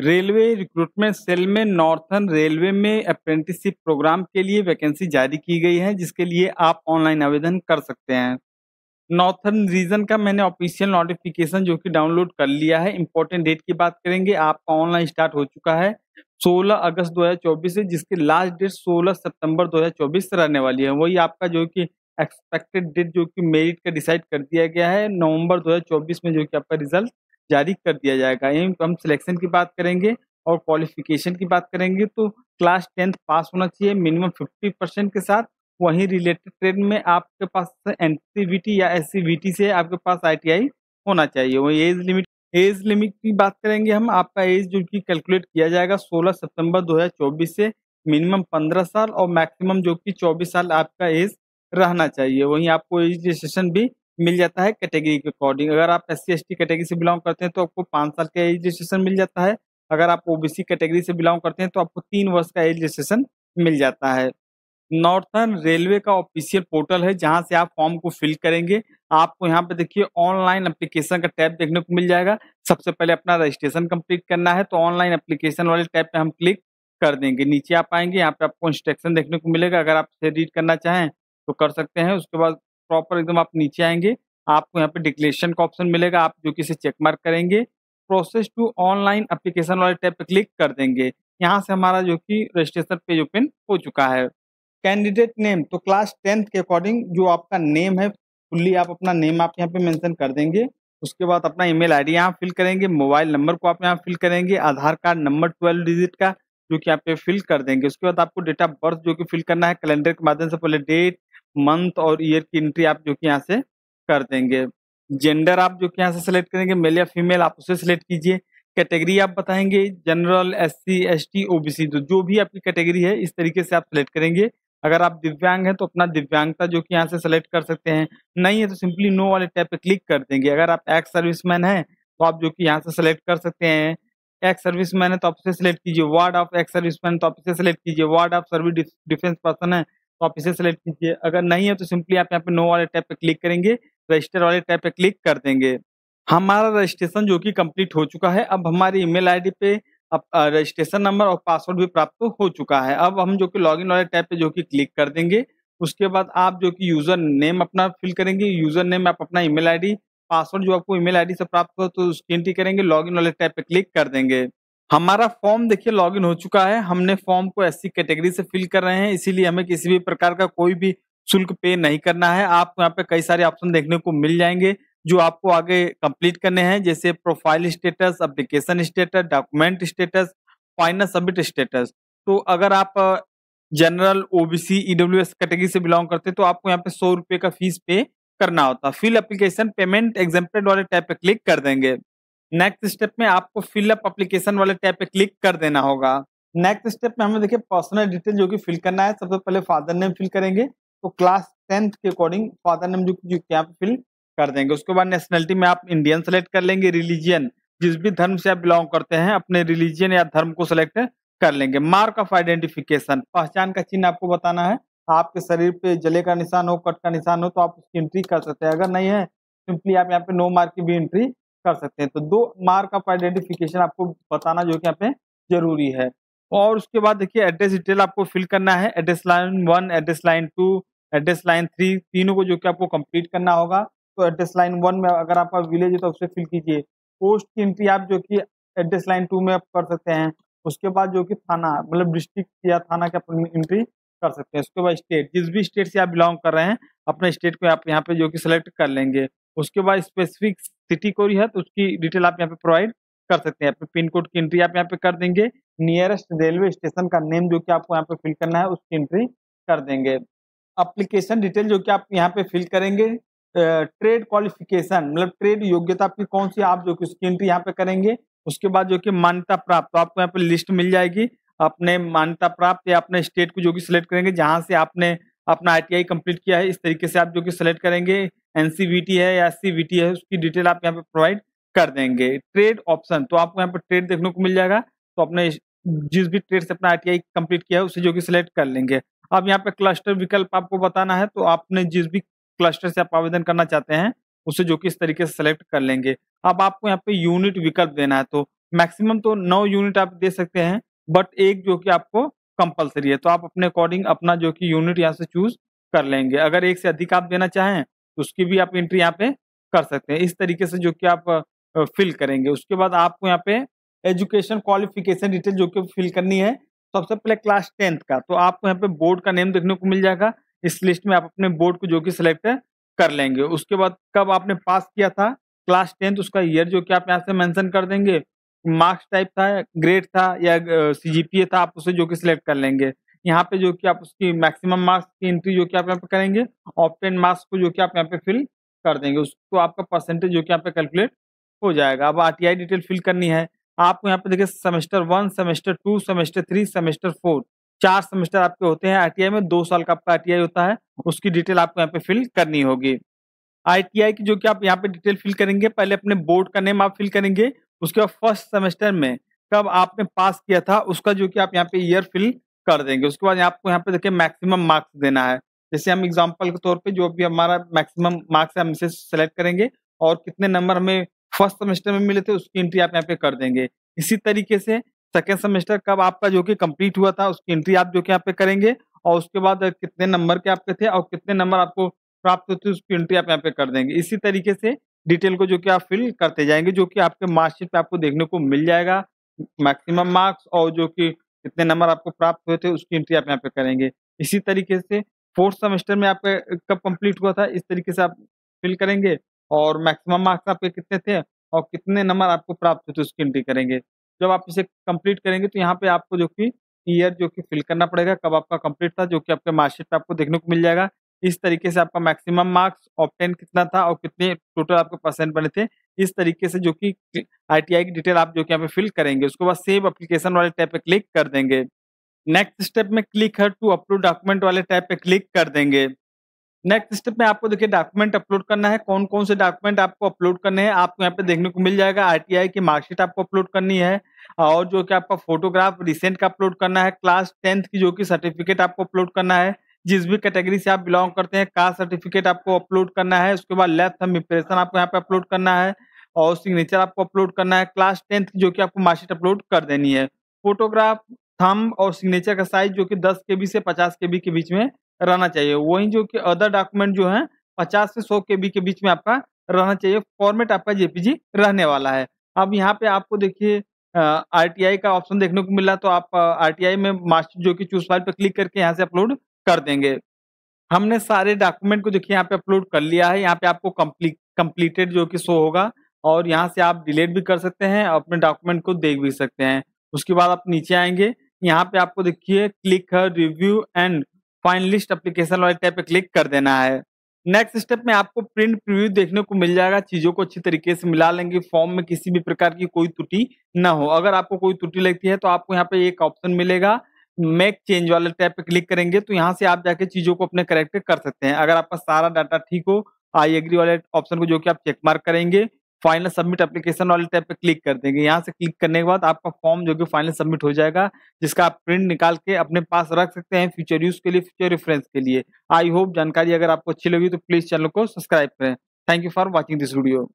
railway recruitment cell में northern railway में apprenticeship programme के लिए वैकेंसी जारी की गई है जिसके लिए आप ऑनलाइन आवेदन कर सकते हैं नॉर्थन रीजन का मैंने ऑफिशियल नोटिफिकेशन जो कि डाउनलोड कर लिया है इंपॉर्टेंट डेट की बात करेंगे आपका ऑनलाइन स्टार्ट हो चुका है 16 अगस्त 2024 से जिसकी लास्ट डेट 16 सितंबर 2024 रहने वाली है वही आपका जो कि एक्सपेक्टेड डेट जो कि मेरिट का डिसाइड कर दिया गया है नवंबर 2024 में जो कि आपका रिजल्ट जारी कर दिया जाएगा एम हम सिलेक्शन की बात करेंगे और क्वालिफिकेशन की बात करेंगे तो क्लास टेंथ पास होना चाहिए मिनिमम फिफ्टी परसेंट के साथ वहीं रिलेटेड ट्रेड में आपके पास एन या एस e से आपके पास आई होना चाहिए वही एज लिमिट एज लिमिट की बात करेंगे हम आपका एज जो कि कैलकुलेट किया जाएगा 16 सितंबर 2024 से मिनिमम 15 साल और मैक्सिमम जो कि 24 साल आपका एज रहना चाहिए वहीं आपको एज रजिस्ट्रेशन भी मिल जाता है कैटेगरी के अकॉर्डिंग अगर आप एस सी कैटेगरी से बिलोंग करते हैं तो आपको पाँच साल का एज रजिस्ट्रेशन मिल जाता है अगर आप ओबीसी कैटेगरी से बिलोंग करते हैं तो आपको तीन वर्ष का एज रजिस्ट्रेशन मिल जाता है नॉर्थन रेलवे का ऑफिशियल पोर्टल है जहां से आप फॉर्म को फिल करेंगे आपको यहाँ पे देखिए ऑनलाइन एप्लीकेशन का टैब देखने को मिल जाएगा सबसे पहले अपना रजिस्ट्रेशन कंप्लीट करना है तो ऑनलाइन एप्लीकेशन वाले टैब पे हम क्लिक कर देंगे नीचे आप आएंगे यहाँ पे आपको इंस्ट्रक्शन देखने को मिलेगा अगर आप इसे रीड करना चाहें तो कर सकते हैं उसके बाद प्रॉपर एकदम आप नीचे आएंगे आपको यहाँ पे डिक्लेरेशन का ऑप्शन मिलेगा आप जो कि चेक मार्क करेंगे प्रोसेस टू ऑनलाइन अप्लीकेशन वाले टैब पे क्लिक कर देंगे यहाँ से हमारा जो कि रजिस्ट्रेशन पेज ओपन हो चुका है कैंडिडेट नेम तो क्लास टेंथ के अकॉर्डिंग जो आपका नेम है फुल्ली आप अपना नेम आप यहाँ पे मेंशन कर देंगे उसके बाद अपना ईमेल आईडी यहाँ फिल करेंगे मोबाइल नंबर को आप यहाँ फिल करेंगे Aadhaar card number twelve digit का जो कि यहाँ पे फिल कर देंगे उसके बाद आपको डेट ऑफ बर्थ जो कि फिल करना है कैलेंडर के माध्यम से पहले डेट मंथ और ईयर की एंट्री आप जो कि यहाँ से कर देंगे जेंडर आप जो कि यहाँ से सिलेक्ट करेंगे मेल या फीमेल आप उसे सिलेक्ट कीजिए कैटेगरी आप बताएंगे general S C S T O B C तो जो भी आपकी कैटेगरी है इस तरीके से आप सिलेक्ट करेंगे अगर आप दिव्यांग हैं तो अपना दिव्यांगता जो कि यहाँ से सेलेक्ट कर सकते हैं नहीं है तो सिंपली नो वाले टैप पे क्लिक कर देंगे अगर आप एक्स सर्विसमैन हैं तो आप जो कि यहाँ से सेलेक्ट कर सकते हैं एक्स सर्विसमैन है तो आप उसे सेलेक्ट कीजिए वार्ड ऑफ एक्स सर्विसमैन तो आप इसे सेलेक्ट कीजिए ward of service defence person है तो आप इसे सेलेक्ट कीजिए अगर नहीं है तो सिंपली आप यहाँ पे नो वाले टैब पे क्लिक करेंगे रजिस्टर वाले टैब पे क्लिक कर देंगे हमारा रजिस्ट्रेशन जो कि कंप्लीट हो चुका है अब हमारी ईमेल आईडी पे अब रजिस्ट्रेशन नंबर और पासवर्ड भी प्राप्त हो चुका है अब हम जो कि लॉगिन वाले टैब पे जो कि क्लिक कर देंगे उसके बाद आप जो कि यूजर नेम अपना फिल करेंगे यूजर नेम आप अपना ईमेल आईडी पासवर्ड जो आपको ईमेल आईडी से प्राप्त हो तो उसकी एंट्री करेंगे लॉगिन वाले टैब पे क्लिक कर देंगे हमारा फॉर्म देखिए लॉगिन हो चुका है हमने फॉर्म को ऐसी कैटेगरी से फिल कर रहे हैं इसीलिए हमें किसी भी प्रकार का कोई भी शुल्क पे नहीं करना है आप यहाँ पे कई सारे ऑप्शन देखने को मिल जाएंगे जो आपको आगे कंप्लीट करने हैं जैसे profile status application status document status final submit status तो अगर आप general OBC EW S category से बिलोंग करते तो आपको यहाँ पे सौ का फीस पे करना होता फिल एप्लीकेशन पेमेंट एग्जाम्पल वाले टाइप पे क्लिक कर देंगे नेक्स्ट स्टेप में आपको फिलअप अप्लीकेशन वाले टैब पे क्लिक कर देना होगा नेक्स्ट स्टेप में हमें देखिए पर्सनल डिटेल जो कि फिल करना है सबसे पहले फादर नेम फिल करेंगे तो क्लास टेंथ के अकॉर्डिंग फादर नेम जो यहाँ फिल कर देंगे उसके बाद नेशनलिटी में आप इंडियन सेलेक्ट कर लेंगे रिलीजियन जिस भी धर्म से आप बिलोंग करते हैं अपने रिलीजियन या धर्म को सिलेक्ट कर लेंगे मार्क ऑफ आइडेंटिफिकेशन पहचान का चिन्ह आपको बताना है आपके शरीर पे जले का निशान हो कट का निशान हो तो आप उसकी एंट्री कर सकते हैं अगर नहीं है सिंपली आप यहाँ पे नो मार्क की भी एंट्री कर सकते हैं तो दो मार्क ऑफ आइडेंटिफिकेशन आपको बताना जो कि यहाँ पे जरूरी है और उसके बाद देखिए एड्रेस डिटेल आपको फिल करना है address line one address line two address line three तीनों को जो कि आपको कंप्लीट करना होगा तो एड्रेस लाइन वन में अगर आपका विलेज है तो उसे फिल कीजिए पोस्ट की एंट्री आप जो कि एड्रेस लाइन टू में आप कर सकते हैं उसके बाद जो कि थाना मतलब डिस्ट्रिक्ट या थाना की अपनी एंट्री कर सकते हैं उसके बाद स्टेट जिस भी स्टेट से आप बिलोंग कर रहे हैं अपने स्टेट को आप यहाँ पे जो कि सिलेक्ट कर लेंगे उसके बाद स्पेसिफिक सिटी कोई है तो उसकी डिटेल आप यहाँ पे प्रोवाइड कर सकते हैं पिन कोड की एंट्री आप यहाँ पे कर देंगे नियरेस्ट रेलवे स्टेशन का नेम जो कि आपको यहाँ पे फिल करना है उसकी एंट्री कर देंगे अप्लीकेशन डिटेल जो कि आप यहाँ पे फिल करेंगे ट्रेड क्वालिफिकेशन मतलब ट्रेड योग्यता आपकी कौन सी आप जो कि उसकी एंट्री यहाँ पे करेंगे उसके बाद जो कि मान्यता प्राप्त तो आपको यहाँ पे लिस्ट मिल जाएगी अपने मान्यता प्राप्त या अपने स्टेट को जो कि सिलेक्ट करेंगे जहाँ से आपने अपना आई कंप्लीट किया है इस तरीके से आप जो कि सिलेक्ट करेंगे एन है या सी है उसकी डिटेल आप यहाँ पे प्रोवाइड कर देंगे ट्रेड ऑप्शन तो आपको यहाँ पे ट्रेड देखने को मिल जाएगा तो अपने जिस भी ट्रेड से अपना आई कंप्लीट किया है उसे जो कि सिलेक्ट कर लेंगे अब यहाँ पे क्लस्टर विकल्प आपको बताना है तो आपने जिस भी क्लस्टर से आप आवेदन करना चाहते हैं उसे जो कि इस तरीके से सेलेक्ट कर लेंगे अब आपको यहाँ पे यूनिट विकल्प देना है तो मैक्सिमम तो नौ यूनिट आप दे सकते हैं बट एक जो कि आपको कंपलसरी है तो आप अपने अकॉर्डिंग अपना जो कि यूनिट यहाँ से चूज कर लेंगे अगर एक से अधिक आप देना चाहें उसकी भी आप एंट्री यहाँ पे कर सकते हैं इस तरीके से जो कि आप फिल करेंगे उसके बाद आपको यहाँ पे एजुकेशन क्वालिफिकेशन डिटेल जो कि फिल करनी है सबसे पहले क्लास टेंथ का तो आपको यहाँ पे बोर्ड का नेम देखने को मिल जाएगा इस लिस्ट में आप अपने बोर्ड को जो कि सिलेक्ट कर लेंगे उसके बाद कब आपने पास किया था क्लास टेंथ उसका ईयर जो कि आप यहाँ से मैंसन कर देंगे मार्क्स टाइप था ग्रेड था या सी था आप उसे जो कि सिलेक्ट कर लेंगे यहाँ पे जो कि आप उसकी मैक्सिमम मार्क्स की एंट्री जो कि आप यहाँ पे करेंगे और टेन मार्क्स को जो कि आप यहाँ पे फिल कर देंगे उसको आपका परसेंटेज जो कि यहाँ पे कैलकुलेट हो जाएगा अब आर डिटेल फिल करनी है आपको यहाँ पे देखिए semester one semester two semester three semester four चार सेमेस्टर आपके होते हैं आई में दो साल का आपका आर होता है उसकी डिटेल आपको यहाँ पे फिल करनी होगी आई की जो कि आप यहाँ पे डिटेल फिल करेंगे पहले अपने बोर्ड का नेम आप फिल करेंगे उसके बाद फर्स्ट सेमेस्टर में कब आपने पास किया था उसका जो कि आप यहाँ पे ईयर फिल कर देंगे उसके बाद आपको यहाँ पे देखिए मैक्सिमम मार्क्स देना है जैसे हम एग्जाम्पल के तौर पे जो भी हमारा मैक्सिमम मार्क्स है हम इसे सेलेक्ट करेंगे और कितने नंबर हमें फर्स्ट सेमेस्टर में मिले थे उसकी एंट्री आप यहाँ पे कर देंगे इसी तरीके से सेकेंड सेमेस्टर कब आपका जो कि कंप्लीट हुआ था उसकी एंट्री आप जो कि यहाँ पे करेंगे और उसके बाद कितने नंबर के आपके थे और कितने नंबर आपको प्राप्त होते उसकी एंट्री आप यहाँ पे कर देंगे इसी तरीके से डिटेल को जो कि आप फिल करते जाएंगे जो कि आपके मार्कशीट पे आपको देखने को मिल जाएगा मैक्सिमम मार्क्स और जो कि कितने नंबर आपको प्राप्त हुए थे उसकी एंट्री आप यहाँ पे करेंगे इसी तरीके से फोर्थ सेमेस्टर में आपका कब कंप्लीट हुआ था इस तरीके से आप फिल करेंगे और मैक्सिमम मार्क्स आपके कितने थे और कितने नंबर आपको प्राप्त हुए थे उसकी एंट्री करेंगे जब आप इसे कंप्लीट करेंगे तो यहाँ पे आपको जो कि ईयर जो कि फिल करना पड़ेगा कब आपका कंप्लीट था जो कि आपके मार्कशीट पे आपको देखने को मिल जाएगा इस तरीके से आपका मैक्सिमम मार्क्स ऑप्टेन कितना था और कितने टोटल आपके परसेंट बने थे इस तरीके से जो कि आई की डिटेल आप जो कि यहाँ पे फिल करेंगे उसके बाद सेव एप्लीकेशन वाले टैब पे क्लिक कर देंगे नेक्स्ट स्टेप में क्लिक है टू अपलोड डॉक्यूमेंट वाले टैब पे क्लिक कर देंगे नेक्स्ट स्टेप में आपको देखिए डॉक्यूमेंट अपलोड करना है कौन कौन से डॉक्यूमेंट आपको अपलोड करने हैं आपको यहाँ पे देखने को मिल जाएगा आरटीआई की मार्कशीट आपको अपलोड करनी है और जो कि आपका फोटोग्राफ रिसेंट का अपलोड करना है क्लास टेंथ की जो कि सर्टिफिकेट आपको अपलोड करना है जिस भी कैटेगरी से आप बिलोंग करते हैं कास्ट सर्टिफिकेट आपको अपलोड करना है उसके बाद लेफ्ट हम इम्प्रेशन आपको यहाँ पे अपलोड करना है और सिग्नेचर आपको अपलोड करना है क्लास टेंथ जो कि आपको मार्कशीट अपलोड कर देनी है फोटोग्राफ थम और सिग्नेचर का साइज जो कि दस के से पचास के के बीच में रहना चाहिए वहीं जो कि अदर डॉक्यूमेंट जो है पचास से सौ के के बीच में आपका रहना चाहिए फॉर्मेट आपका जेपीजी रहने वाला है अब यहाँ पे आपको देखिए आरटीआई का ऑप्शन देखने को मिला तो आप आरटीआई में मास्टर जो कि चूज फाइल पर क्लिक करके यहाँ से अपलोड कर देंगे हमने सारे डॉक्यूमेंट को देखिए यहाँ पे अपलोड कर लिया है यहाँ पे आपको कंप्लीटेड जो कि शो होगा और यहाँ से आप डिलीट भी कर सकते हैं अपने डॉक्यूमेंट को देख भी सकते हैं उसके बाद आप नीचे आएंगे यहाँ पे आपको देखिए क्लिक है रिव्यू एंड फाइनलिस्ट अप्लीकेशन वाले टाइप पे क्लिक कर देना है नेक्स्ट स्टेप में आपको प्रिंट प्रिव्यू देखने को मिल जाएगा चीज़ों को अच्छी तरीके से मिला लेंगे फॉर्म में किसी भी प्रकार की कोई त्रुटि ना हो अगर आपको कोई त्रुटि लगती है तो आपको यहाँ पे एक ऑप्शन मिलेगा मेक चेंज वाले टैब पे क्लिक करेंगे तो यहाँ से आप जाके चीजों को अपने करेक्ट कर सकते हैं अगर आपका सारा डाटा ठीक हो आई एग्री वाले ऑप्शन को जो कि आप चेक मार्क करेंगे फाइनल सबमिट एप्लीकेशन वाले टैब पे क्लिक कर देंगे यहाँ से क्लिक करने के बाद आपका फॉर्म जो कि फाइनल सबमिट हो जाएगा जिसका आप प्रिंट निकाल के अपने पास रख सकते हैं फ्यूचर यूज के लिए फ्यूचर रेफरेंस के लिए आई होप जानकारी अगर आपको अच्छी लगी तो प्लीज चैनल को सब्सक्राइब करें thank you for watching this video